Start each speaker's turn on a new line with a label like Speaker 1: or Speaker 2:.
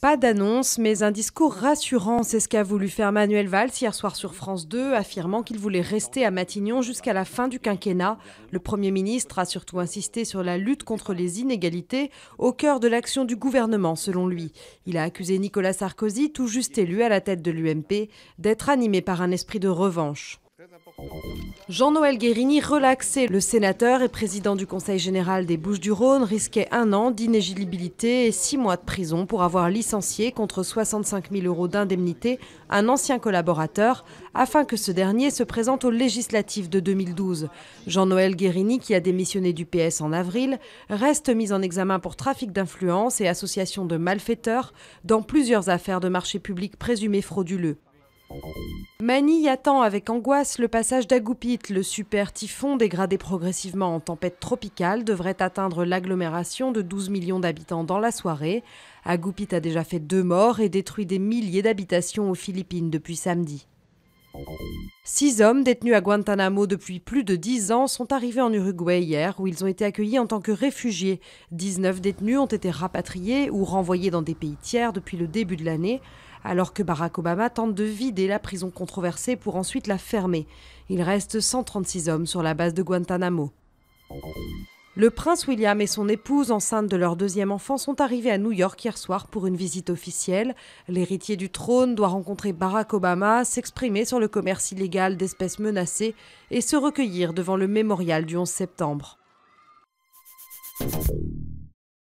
Speaker 1: Pas d'annonce, mais un discours rassurant, c'est ce qu'a voulu faire Manuel Valls hier soir sur France 2, affirmant qu'il voulait rester à Matignon jusqu'à la fin du quinquennat. Le Premier ministre a surtout insisté sur la lutte contre les inégalités, au cœur de l'action du gouvernement, selon lui. Il a accusé Nicolas Sarkozy, tout juste élu à la tête de l'UMP, d'être animé par un esprit de revanche. Jean-Noël Guérini, relaxé, le sénateur et président du Conseil général des Bouches-du-Rhône, risquait un an d'inéligibilité et six mois de prison pour avoir licencié contre 65 000 euros d'indemnité un ancien collaborateur afin que ce dernier se présente aux législatives de 2012. Jean-Noël Guérini, qui a démissionné du PS en avril, reste mis en examen pour trafic d'influence et association de malfaiteurs dans plusieurs affaires de marché public présumées frauduleux. Mani attend avec angoisse le passage d'Agoupit. Le super typhon, dégradé progressivement en tempête tropicale, devrait atteindre l'agglomération de 12 millions d'habitants dans la soirée. Agoupit a déjà fait deux morts et détruit des milliers d'habitations aux Philippines depuis samedi. Six hommes détenus à Guantanamo depuis plus de dix ans sont arrivés en Uruguay hier où ils ont été accueillis en tant que réfugiés. 19 détenus ont été rapatriés ou renvoyés dans des pays tiers depuis le début de l'année alors que Barack Obama tente de vider la prison controversée pour ensuite la fermer. Il reste 136 hommes sur la base de Guantanamo. Le prince William et son épouse, enceinte de leur deuxième enfant, sont arrivés à New York hier soir pour une visite officielle. L'héritier du trône doit rencontrer Barack Obama, s'exprimer sur le commerce illégal d'espèces menacées et se recueillir devant le mémorial du 11 septembre.